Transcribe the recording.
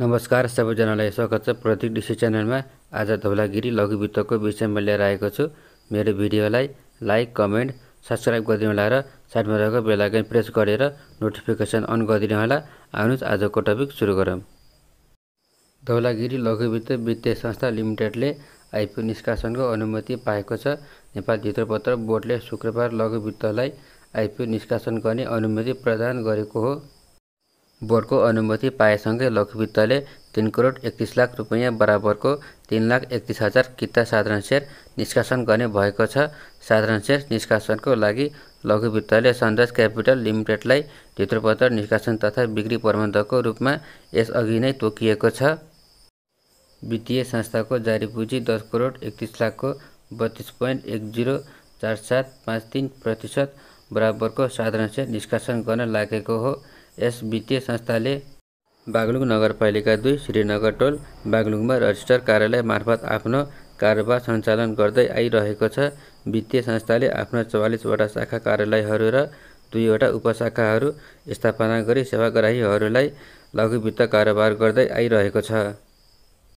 नमस्कार सबैजनालाई स्वागत छ प्रतीक डिसी च्यानलमा आज धौलागिरी लघुवित्तको विषयमा लिएर आएको छु मेरो भिडियोलाई लाइक कमेन्ट सब्सक्राइब गरिदिनु होला र साइडमा रहेको बेलायकन प्रेस गरेर नोटिफिकेसन अन गरिदिनु होला आउनुहोस् आजको टपिक सुरु गरौँ धौलागिरी लघुवित्त वित्तीय संस्था लिमिटेडले आइपिओ निष्कासनको अनुमति पाएको छ नेपाल भित्रपत्र बोर्डले शुक्रबार लघुवित्तलाई आइपिओ निष्कासन गर्ने अनुमति प्रदान गरेको हो बोर्डको अनुमति पाएसँगै लघुवित्तले तिन करोड एकतिस लाख रुपियाँ बराबरको तिन लाख एकतिस हजार किता साधारण सेयर निष्कासन गर्ने भएको छ साधारण सेयर निष्कासनको लागि लघुवित्तले सन्देश क्यापिटल लिमिटेडलाई चित्रपत्र निष्कासन तथा बिक्री प्रबन्धकको रूपमा यसअघि नै तोकिएको छ वित्तीय संस्थाको जारी पुँजी दस करोड एकतिस लाखको बत्तिस पोइन्ट एक जिरो चार सात पाँच तिन प्रतिशत बराबरको साधारण सेयर निष्कासन गर्न लागेको हो यस वित्तीय संस्थाले बागलुङ नगरपालिका दुई श्रीनगर टोल बागलुङमा रजिस्टर कार्यालय मार्फत आफ्नो कारोबार सञ्चालन गर्दै आइरहेको छ वित्तीय संस्थाले आफ्नो चौवालिसवटा शाखा कार्यालयहरू र दुईवटा उपशाखाहरू स्थापना गरी सेवाग्राहीहरूलाई लघुवित्त कारोबार गर्दै आइरहेको छ